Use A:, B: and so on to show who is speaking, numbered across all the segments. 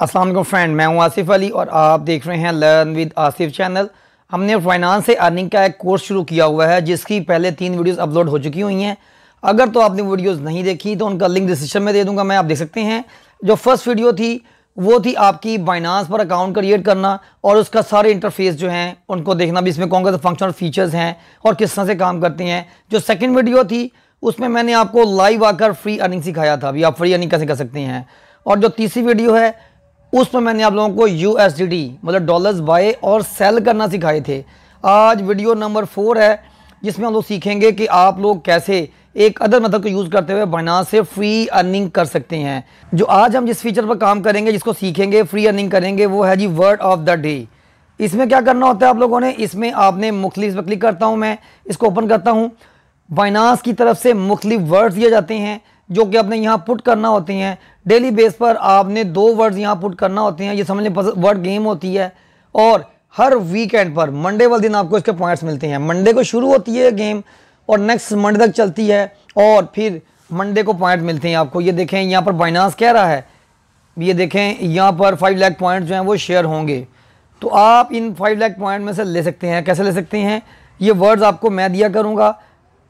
A: Aslam friend मैं हूं आसिफ अली और आप देख रहे हैं लर्न विद आसिफ चैनल हमने फाइनेंस से अर्निंग का एक कोर्स शुरू किया हुआ है जिसकी पहले तीन वीडियोस अपलोड हो चुकी हुई हैं अगर तो आपने वीडियोस नहीं देखी तो उनका लिंक डिस्क्रिप्शन में दे दूंगा मैं आप देख सकते हैं जो फर्स्ट वीडियो थी वो थी आपकी फाइनानस पर अकाउंट क्रिएट करना और उसका सारे इंटरफेस जो हैं उनको देखना भी इसमें कौन कौन से फंक्शन और फीचर्स हैं और किस तरह से काम करते हैं जो सेकेंड वीडियो थी उसमें मैंने आपको लाइव आकर फ्री अर्निंग सिखाया था अभी आप फ्री अर्निंग कैसे कर सकते हैं और जो तीसरी वीडियो है उसमें मैंने आप लोगों को यू मतलब डॉलर्स बाय और सेल करना सिखाए थे आज वीडियो नंबर फोर है जिसमें हम लोग सीखेंगे कि आप लोग कैसे एक अदर मेथड को यूज़ करते हुए बना से फ्री अर्निंग कर सकते हैं जो आज हम जिस फीचर पर काम करेंगे जिसको सीखेंगे फ्री अर्निंग करेंगे वो है जी वर्ड ऑफ द डे इसमें क्या करना होता है आप लोगों ने इसमें आपने मुख्तलिफ पर क्लिक करता हूँ मैं इसको ओपन करता हूँ बाइनास की तरफ से मुख्तलिफ वर्ड्स दिए जाते हैं जो कि आपने यहाँ पुट करना होते हैं डेली बेस पर आपने दो वर्ड्स यहाँ पुट करना होते हैं ये समझ लें वर्ड गेम होती है और हर वीकेंड पर मंडे वाले दिन आपको इसके पॉइंट्स मिलते हैं मंडे को शुरू होती है गेम और नेक्स्ट मंडे तक चलती है और फिर मंडे को पॉइंट मिलते हैं आपको ये देखें यहाँ पर बाइनास कह रहा है ये देखें यहाँ पर फाइव लैख पॉइंट जो हैं वो शेयर होंगे तो आप इन फाइव लैख पॉइंट में से ले सकते हैं कैसे ले सकते हैं ये वर्ड्स आपको मैं दिया करूँगा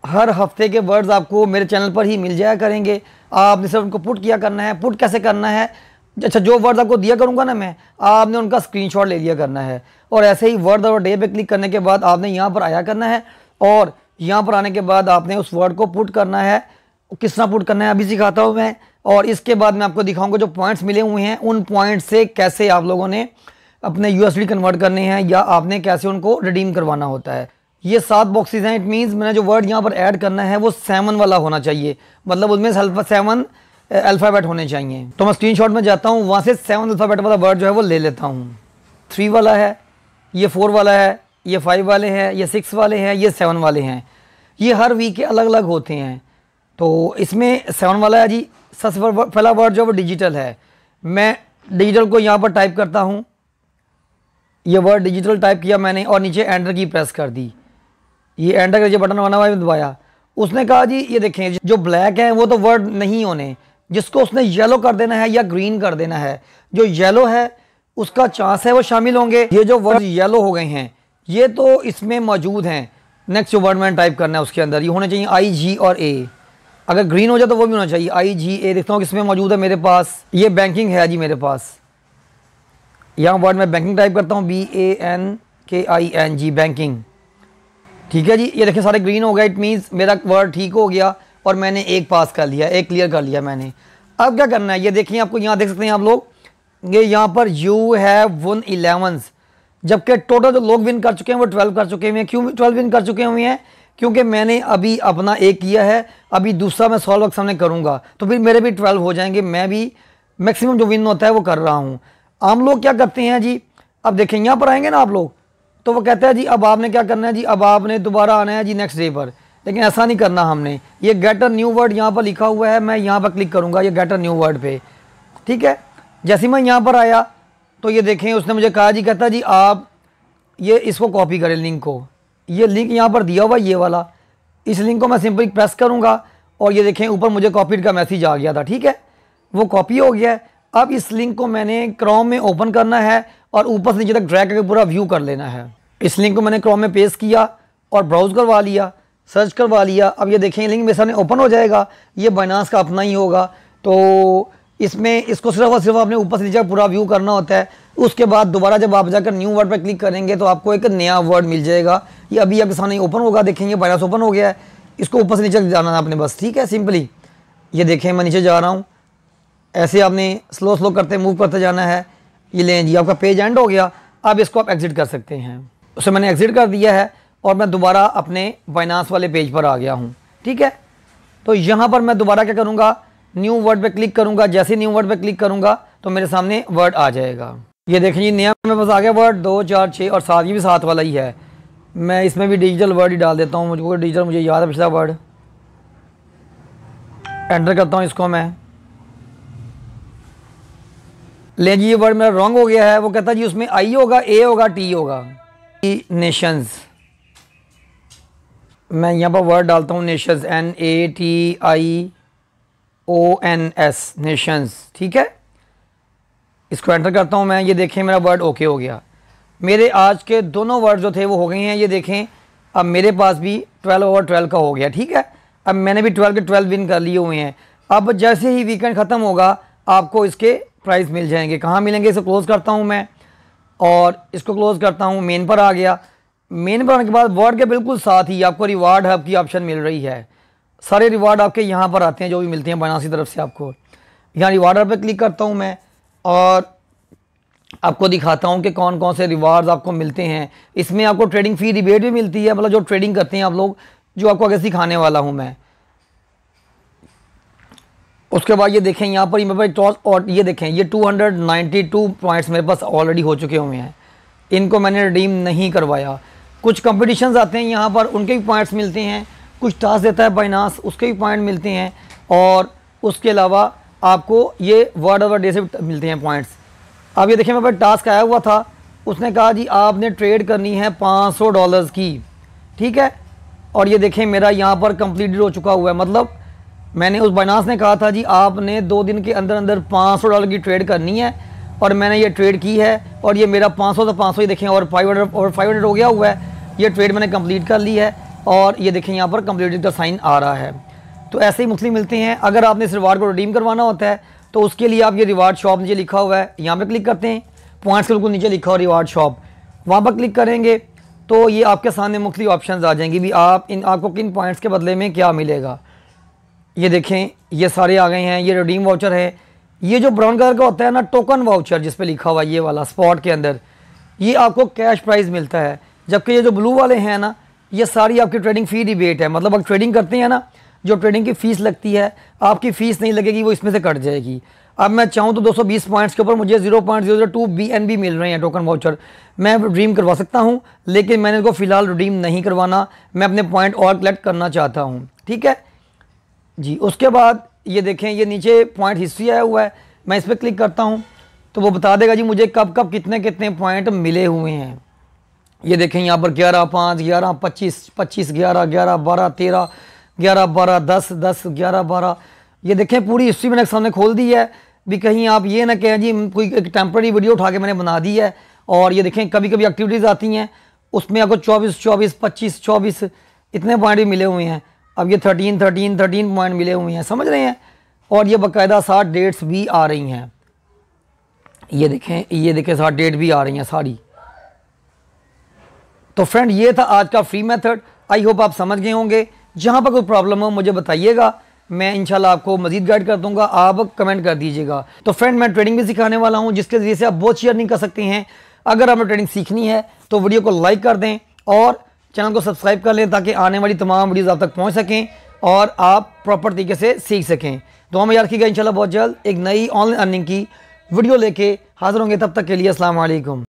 A: हर हफ्ते के वर्ड्स आपको मेरे चैनल पर ही मिल जाया करेंगे आपने सिर्फ उनको पुट किया करना है पुट कैसे करना है अच्छा जो वर्ड आपको दिया करूँगा ना मैं आपने उनका स्क्रीनशॉट ले लिया करना है और ऐसे ही वर्ड और डे पे क्लिक करने के बाद आपने यहाँ पर आया करना है और यहाँ पर आने के बाद आपने उस वर्ड को पुट करना है किस तरह पुट करना है अभी सिखाता हूँ मैं और इसके बाद मैं आपको दिखाऊंगा जो पॉइंट्स मिले हुए हैं उन पॉइंट्स से कैसे आप लोगों ने अपने यूएसडी कन्वर्ट करने हैं या आपने कैसे उनको रिडीम करवाना होता है ये सात बॉक्सेस हैं इट मींस मैंने जो वर्ड यहाँ पर ऐड करना है वो सेवन वाला होना चाहिए मतलब उसमें सेवन अल्फ़ाबेट eh, होने चाहिए तो मैं स्क्रीनशॉट में जाता हूँ वहाँ से सेवन अल्फ़ाबेट वाला वर्ड जो है वो ले लेता हूँ थ्री वाला है ये फोर वाला है ये फाइव वाले हैं ये सिक्स वाले हैं ये सेवन वाले हैं ये हर वीक के अलग अलग होते हैं तो इसमें सेवन वाला है जी सबसे पहला वर्ड जो है वो डिजिटल है मैं डिजिटल को यहाँ पर टाइप करता हूँ ये वर्ड डिजिटल टाइप किया मैंने और नीचे एंटर की प्रेस कर दी ये एंटर का जो बटन बना हुआ दबाया उसने कहा जी ये देखें जो ब्लैक है वो तो वर्ड नहीं होने जिसको उसने येलो कर देना है या ग्रीन कर देना है जो येलो है उसका चांस है वो शामिल होंगे ये जो वर्ड येलो हो गए हैं ये तो इसमें मौजूद हैं नेक्स्ट जो वर्ड मैंने टाइप करना है उसके अंदर ये होने चाहिए आई जी और ए अगर ग्रीन हो जाए तो वो भी होना चाहिए आई जी ए देखता हूँ किसमें मौजूद है मेरे पास ये बैंकिंग है जी मेरे पास यहाँ वर्ड में बैंकिंग टाइप करता हूँ बी ए एन के आई एन जी बैंकिंग ठीक है जी ये देखिए सारे ग्रीन हो गए इट मीन्स मेरा वर्ड ठीक हो गया और मैंने एक पास कर लिया एक क्लियर कर लिया मैंने अब क्या करना है ये देखिए आपको यहाँ देख सकते हैं आप लोग ये यहाँ पर यू हैव वन इलेवंस जबकि टोटल जो लोग विन कर चुके हैं वो ट्वेल्व कर चुके हुए हैं क्यों ट्वेल्व विन कर चुके हुए हैं क्योंकि मैंने अभी अपना एक किया है अभी दूसरा मैं सॉल्व सामने करूँगा तो फिर मेरे भी ट्वेल्व हो जाएंगे मैं भी मैक्सिमम जो विन होता है वो कर रहा हूँ आम लोग क्या करते हैं जी अब देखें यहाँ पर आएंगे ना आप लोग तो वो कहता है जी अब आपने क्या करना है जी अब आपने दोबारा आना है जी नेक्स्ट डे पर लेकिन ऐसा नहीं करना हमने ये गेट न्यू वर्ड यहाँ पर लिखा हुआ है मैं यहाँ पर क्लिक करूँगा ये गेट न्यू वर्ड पे ठीक है जैसे मैं यहाँ पर आया तो ये देखें उसने मुझे कहा जी कहता जी आप ये इसको कॉपी करें लिंक को ये लिंक यहाँ पर दिया हुआ ये वाला इस लिंक को मैं सिंपली प्रेस करूँगा और ये देखें ऊपर मुझे कॉपीड का मैसेज आ गया था ठीक है वो कॉपी हो गया है अब इस लिंक को मैंने क्रोम में ओपन करना है और ऊपर से नीचे तक ड्रैग करके पूरा व्यू कर लेना है इस लिंक को मैंने क्रोम में पेस्ट किया और ब्राउज़ करवा लिया सर्च करवा लिया अब ये देखें लिंक मेरे सामने ओपन हो जाएगा ये बाइनास का अपना ही होगा तो इसमें इसको सिर्फ और सिर्फ आपने ऊपर से नीचे पूरा व्यू करना होता है उसके बाद दोबारा जब आप जाकर न्यू वर्ड पर क्लिक करेंगे तो आपको एक नया वर्ड मिल जाएगा ये अभी आपके सामने ओपन होगा देखेंगे बाइनास ओपन हो गया है इसको ऊपर से नीचे जाना है आपने बस ठीक है सिंपली ये देखें मैं नीचे जा रहा हूँ ऐसे आपने स्लो स्लो करते मूव करते जाना है ये लें जी आपका पेज एंड हो गया अब इसको आप एग्ज़िट कर सकते हैं उसे मैंने एग्ज़िट कर दिया है और मैं दोबारा अपने फाइनेंस वाले पेज पर आ गया हूँ ठीक है तो यहाँ पर मैं दोबारा क्या करूँगा न्यू वर्ड पर क्लिक करूँगा जैसे न्यू वर्ड पर क्लिक करूँगा तो मेरे सामने वर्ड आ जाएगा ये देखें जी नया मेरे पास आ गया वर्ड दो चार छः और सात ये भी सात वाला ही है मैं इसमें भी डिजिटल वर्ड ही डाल देता हूँ मुझको डिजिटल मुझे याद है पिछला वर्ड एंटर करता हूँ इसको मैं ले जी ये वर्ड मेरा रॉन्ग हो गया है वो कहता जी उसमें आई होगा ए होगा टी होगा नेशंस मैं यहाँ पर वर्ड डालता हूँ nations N A T I O N S nations ठीक है इसको एंटर करता हूँ मैं ये देखें मेरा वर्ड ओके हो गया मेरे आज के दोनों वर्ड जो थे वो हो गए हैं ये देखें अब मेरे पास भी ट्वेल्व ओवर ट्वेल्व का हो गया ठीक है अब मैंने भी ट्वेल्व के ट्वेल्व विन कर लिए हुए हैं अब जैसे ही वीकेंड ख़त्म होगा आपको इसके प्राइस मिल जाएंगे कहाँ मिलेंगे इसे क्लोज़ करता हूँ मैं और इसको क्लोज़ करता हूँ मेन पर आ गया मेन पर आने के बाद वर्ड के बिल्कुल साथ ही आपको रिवार्ड हब की ऑप्शन मिल रही है सारे रिवार्ड आपके यहाँ पर आते हैं जो भी मिलते हैं बनासी तरफ से आपको यहाँ रिवार्ड पर क्लिक करता हूँ मैं और आपको दिखाता हूँ कि कौन कौन से रिवार्ड्स आपको मिलते हैं इसमें आपको ट्रेडिंग फ़ी रिबेट भी मिलती है मतलब जो ट्रेडिंग करते हैं आप लोग जो आपको आगे सिखाने वाला हूँ मैं उसके बाद ये देखें यहाँ पर मेरे पास टॉस और ये देखें ये 292 पॉइंट्स मेरे पास ऑलरेडी हो चुके हुए हैं इनको मैंने रिडीम नहीं करवाया कुछ कंपटीशन्स आते हैं यहाँ पर उनके भी पॉइंट्स मिलते हैं कुछ टास्क देता है बाइनास उसके भी पॉइंट मिलते हैं और उसके अलावा आपको ये वर्ड ओवर डे से मिलते हैं पॉइंट्स अब ये देखें मेरे पास टास्क आया हुआ था उसने कहा जी आपने ट्रेड करनी है पाँच सौ डॉलर्स की ठीक है और ये देखें मेरा यहाँ पर कम्प्लीट हो चुका हुआ है मतलब मैंने उस बाइनास ने कहा था जी आपने दो दिन के अंदर अंदर पाँच सौ डॉलर की ट्रेड करनी है और मैंने ये ट्रेड की है और ये मेरा पाँच सौ तो पाँच सौ ही देखें और फाइव हंड्रेड और फाइव हंड्रेड हो गया हुआ है ये ट्रेड मैंने कंप्लीट कर ली है और ये देखें यहाँ पर कम्प्लीट का साइन आ रहा है तो ऐसे ही मुस्लिम मिलते हैं अगर आपने इस रिवार्ड को रिडीम करवाना होता है तो उसके लिए आप ये रिवार्ड शॉप नीचे लिखा हुआ है यहाँ पर क्लिक करते हैं पॉइंट्स के बिल्कुल नीचे लिखा हुआ रिवार्ड शॉप वहाँ पर क्लिक करेंगे तो ये आपके सामने मुख्तु ऑप्शन आ जाएंगे भी आप इन आपको किन पॉइंट्स के बदले में क्या मिलेगा ये देखें ये सारे आ गए हैं ये रिडीम वाउचर है ये जो ब्राउन कलर का होता है ना टोकन वाउचर जिस पे लिखा हुआ ये वाला स्पॉट के अंदर ये आपको कैश प्राइस मिलता है जबकि ये जो ब्लू वाले हैं ना ये सारी आपकी ट्रेडिंग फ़ी रिबेट है मतलब आप ट्रेडिंग करते हैं ना जो ट्रेडिंग की फ़ीस लगती है आपकी फ़ीस नहीं लगेगी वो इसमें से कट जाएगी अब मैं चाहूँ तो 220 पॉइंट्स के ऊपर मुझे 0.002 पॉइंट मिल रहे हैं टोकन वाउचर मैं रिडीम करवा सकता हूँ लेकिन मैंने इसको फ़िलहाल रिडीम नहीं करवाना मैं अपने पॉइंट और कलेक्ट करना चाहता हूँ ठीक है जी उसके बाद ये देखें ये नीचे पॉइंट हिस्ट्री आया हुआ है मैं इस पर क्लिक करता हूँ तो वो बता देगा जी मुझे कब कब कितने कितने पॉइंट मिले हुए हैं ये देखें यहाँ पर ग्यारह पाँच ग्यारह पच्चीस पच्चीस ग्यारह ग्यारह बारह तेरह ग्यारह बारह दस दस ग्यारह बारह ये देखें पूरी हिस्ट्री मैंने सामने खोल दी है भी कहीं आप ये ना कहें जी कोई एक टेम्प्रेरी वीडियो उठा के मैंने बना दी है और ये देखें कभी कभी एक्टिविटीज़ आती हैं उसमें आपको चौबीस चौबीस पच्चीस चौबीस इतने पॉइंट भी मिले हुए हैं अब ये थर्टीन थर्टीन थर्टीन पॉइंट मिले हुए हैं समझ रहे हैं और ये बाकायदा सात डेट्स भी आ रही हैं ये देखें ये देखें सात डेट भी आ रही हैं सारी तो फ्रेंड ये था आज का फ्री मेथड आई होप आप समझ गए होंगे जहाँ पर कोई प्रॉब्लम हो मुझे बताइएगा मैं इंशाल्लाह आपको मजीद गाइड कर दूंगा आप कमेंट कर दीजिएगा तो फ्रेंड मैं ट्रेडिंग भी सिखाने वाला हूँ जिसके ज़रिए से आप बहुत शेयर नहीं कर सकते हैं अगर आपने ट्रेडिंग सीखनी है तो वीडियो को लाइक कर दें और चैनल को सब्सक्राइब कर लें ताकि आने वाली तमाम वीडियोज़ आप तक पहुँच सकें और आप प्रॉपर तरीके से सीख सकें तो हमें याद रखिएगा इंशाल्लाह बहुत जल्द एक नई ऑनलाइन अर्निंग की वीडियो लेके हाजिर होंगे तब तक के लिए असल